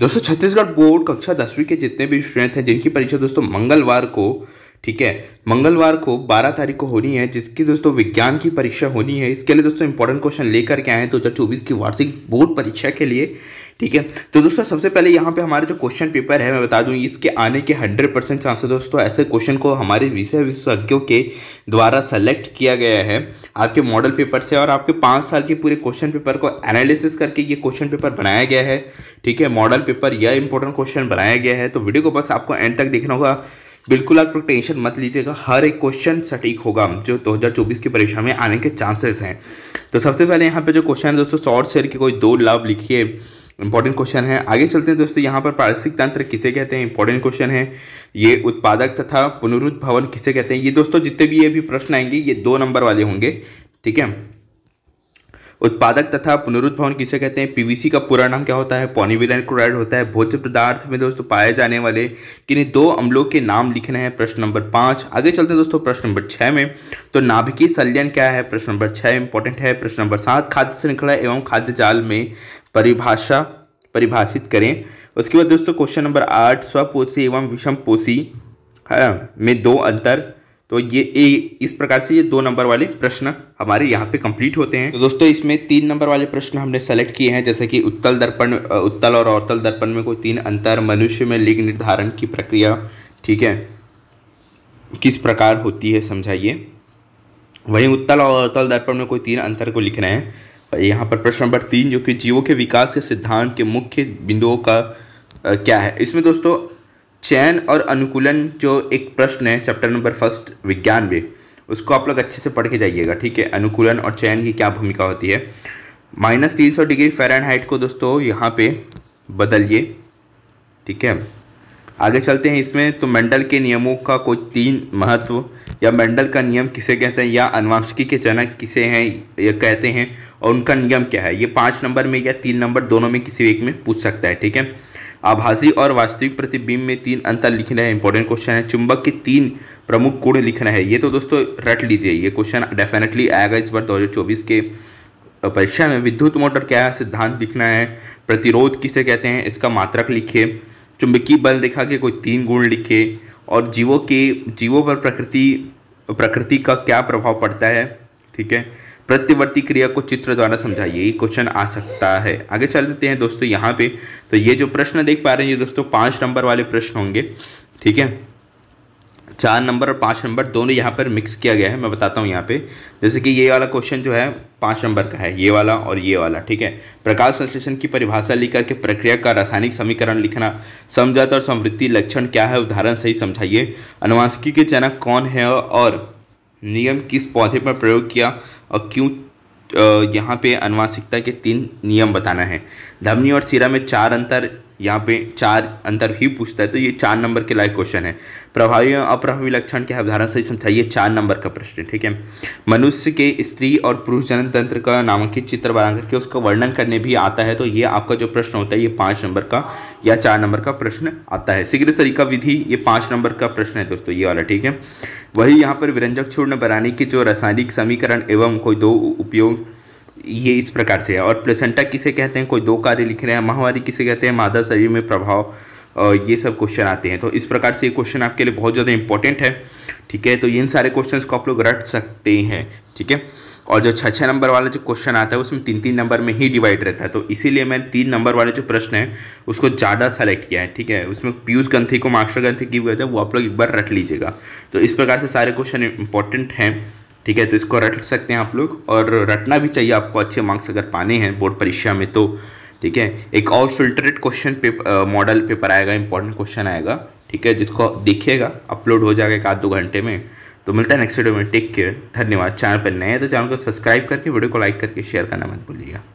दोस्तों छत्तीसगढ़ बोर्ड कक्षा दसवीं के जितने भी स्टूडेंट हैं जिनकी परीक्षा दोस्तों मंगलवार को ठीक है मंगलवार को 12 तारीख को होनी है जिसकी दोस्तों विज्ञान की परीक्षा होनी है इसके लिए दोस्तों इंपॉर्टेंट क्वेश्चन लेकर के आए हैं दो हज़ार चौबीस की वार्षिक बोर्ड परीक्षा के लिए ठीक है तो दोस्तों सबसे पहले यहाँ पे हमारे जो क्वेश्चन पेपर है मैं बता दूँ इसके आने के हंड्रेड परसेंट चांस है दोस्तों ऐसे क्वेश्चन को हमारे विषय विशेषज्ञों के द्वारा सेलेक्ट किया गया है आपके मॉडल पेपर से और आपके पाँच साल के पूरे क्वेश्चन पेपर को एनालिसिस करके ये क्वेश्चन पेपर बनाया गया है ठीक है मॉडल पेपर यह इंपॉर्टेंट क्वेश्चन बनाया गया है तो वीडियो को बस आपको एंड तक देखना होगा बिल्कुल आप टेंशन मत लीजिएगा हर एक क्वेश्चन सटीक होगा जो 2024 की परीक्षा में आने के चांसेस हैं तो सबसे पहले यहाँ पे जो क्वेश्चन है दोस्तों शॉर्ट सेल के कोई दो लाभ लिखिए इंपॉर्टेंट क्वेश्चन है आगे चलते हैं दोस्तों यहाँ पर पारिस्थितिक तंत्र किसे कहते हैं इंपॉर्टेंट क्वेश्चन है ये उत्पादक तथा पुनरुद्भवन किसे कहते हैं ये दोस्तों जितने भी ये भी प्रश्न आएंगे ये दो नंबर वाले होंगे ठीक है उत्पादक तथा पुनरुद्भवन किसे कहते हैं पीवीसी का पूरा नाम क्या होता है पॉनीविलाइन क्लोराइड होता है भोज्य पदार्थ में दोस्तों पाए जाने वाले किन्हीं दो अम्लों के नाम लिखने हैं प्रश्न नंबर पाँच आगे चलते हैं दोस्तों प्रश्न नंबर छः में तो नाभिकीय संलयन क्या है प्रश्न नंबर छः इंपॉर्टेंट है प्रश्न नंबर सात खाद्य श्रृंखला एवं खाद्य जाल में परिभाषा परिभाषित करें उसके बाद दोस्तों क्वेश्चन नंबर आठ स्वपोषी एवं विषम पोषी में दो अंतर तो ये ए, इस प्रकार से ये दो नंबर वाले प्रश्न हमारे यहाँ पे कंप्लीट होते हैं तो दोस्तों इसमें तीन नंबर वाले प्रश्न हमने सेलेक्ट किए हैं जैसे कि उत्तल दर्पण उत्तल और अवतल दर्पण में कोई तीन अंतर मनुष्य में लिंग निर्धारण की प्रक्रिया ठीक है किस प्रकार होती है समझाइए वहीं उत्तल और अवतल दर्पण में कोई तीन अंतर को लिख रहे हैं यहाँ पर प्रश्न नंबर तीन जो कि जीवों के विकास के सिद्धांत के मुख्य बिंदुओं का क्या है इसमें दोस्तों चयन और अनुकूलन जो एक प्रश्न है चैप्टर नंबर फर्स्ट विज्ञान में उसको आप लोग अच्छे से पढ़ के जाइएगा ठीक है अनुकूलन और चयन की क्या भूमिका होती है माइनस तीन सौ डिग्री फेरनहाइट को दोस्तों यहाँ पे बदलिए ठीक है आगे चलते हैं इसमें तो मंडल के नियमों का कोई तीन महत्व या मंडल का नियम किसे कहते हैं या अनुवांशिकी के जनक किसे हैं या कहते हैं और उनका नियम क्या है ये पाँच नंबर में या तीन नंबर दोनों में किसी एक में पूछ सकता है ठीक है आभासी और वास्तविक प्रतिबिंब में तीन अंतर लिखना है इंपॉर्टेंट क्वेश्चन है चुंबक के तीन प्रमुख गुण लिखना है ये तो दोस्तों रट लीजिए ये क्वेश्चन डेफिनेटली आएगा इस बार 2024 के परीक्षा में विद्युत मोटर क्या है सिद्धांत लिखना है प्रतिरोध किसे कहते हैं इसका मात्रक लिखे चुंबकीय बल रेखा के कोई तीन गुण लिखे और जीवों के जीवों पर प्रकृति प्रकृति का क्या प्रभाव पड़ता है ठीक है प्रतिवर्ती क्रिया को चित्र द्वारा समझाइए ये क्वेश्चन आ सकता है आगे चल देते हैं दोस्तों यहाँ पे तो ये जो प्रश्न देख पा रहे हैं ये दोस्तों पाँच नंबर वाले प्रश्न होंगे ठीक है चार नंबर और पाँच नंबर दोनों यहाँ पर मिक्स किया गया है मैं बताता हूँ यहाँ पे जैसे कि ये वाला क्वेश्चन जो है पाँच नंबर का है ये वाला और ये वाला ठीक है प्रकाश संश्लेषण की परिभाषा लिख करके प्रक्रिया का रासायनिक समीकरण लिखना समझाता और समृद्धि लक्षण क्या है उदाहरण सही समझाइए अनुवांशिकी के जनक कौन है और नियम किस पौधे पर प्रयोग किया और क्यों यहाँ पे अनुवांशिकता के तीन नियम बताना है धमनी और सिरा में चार अंतर यहाँ पे चार अंतर ही पूछता है तो ये चार नंबर के लायक क्वेश्चन है प्रभावी और अप्रभावी लक्षण के अवधारण सही समझाइए चार नंबर का प्रश्न ठीक है मनुष्य के स्त्री और पुरुष जनन तंत्र का नामांकित चित्र बना करके उसका वर्णन करने भी आता है तो ये आपका जो प्रश्न होता है ये पाँच नंबर का या चार नंबर का प्रश्न आता है शीघ्र तरीका विधि ये पाँच नंबर का प्रश्न है दोस्तों ये वाला ठीक है वही यहाँ पर विरंजक चूर्ण बनाने की जो रासायनिक समीकरण एवं कोई दो उपयोग ये इस प्रकार से है और प्लेसेंटा किसे कहते हैं कोई दो कार्य लिख रहे हैं महावारी किसे कहते हैं मादा शरीर में प्रभाव ये सब क्वेश्चन आते हैं तो इस प्रकार से ये क्वेश्चन आपके लिए बहुत ज़्यादा इंपॉर्टेंट है ठीक है तो इन सारे क्वेश्चन को आप लोग रट सकते हैं ठीक है और जो छः छः नंबर वाला जो क्वेश्चन आता है उसमें तीन तीन नंबर में ही डिवाइड रहता है तो इसीलिए मैंने तीन नंबर वाले जो प्रश्न है उसको ज़्यादा सेलेक्ट किया है ठीक है उसमें पीयूष गंथी को मास्टर गंथी की वजह वो आप लोग एक बार रट लीजिएगा तो इस प्रकार से सारे क्वेश्चन इंपॉर्टेंट हैं ठीक है तो इसको रट सकते हैं आप लोग और रटना भी चाहिए आपको अच्छे मार्क्स अगर पाने हैं बोर्ड परीक्षा में तो ठीक है एक और फिल्टरेड क्वेश्चन पे मॉडल पेपर आएगा इंपॉर्टेंट क्वेश्चन आएगा ठीक है जिसको देखिएगा अपलोड हो जाएगा एक आध दो घंटे में तो मिलता है नेक्स्ट वीडियो में टेक केयर धन्यवाद चैनल पर नए हैं तो चैनल को सब्सक्राइब करके वीडियो को लाइक करके शेयर करना मत भूलिएगा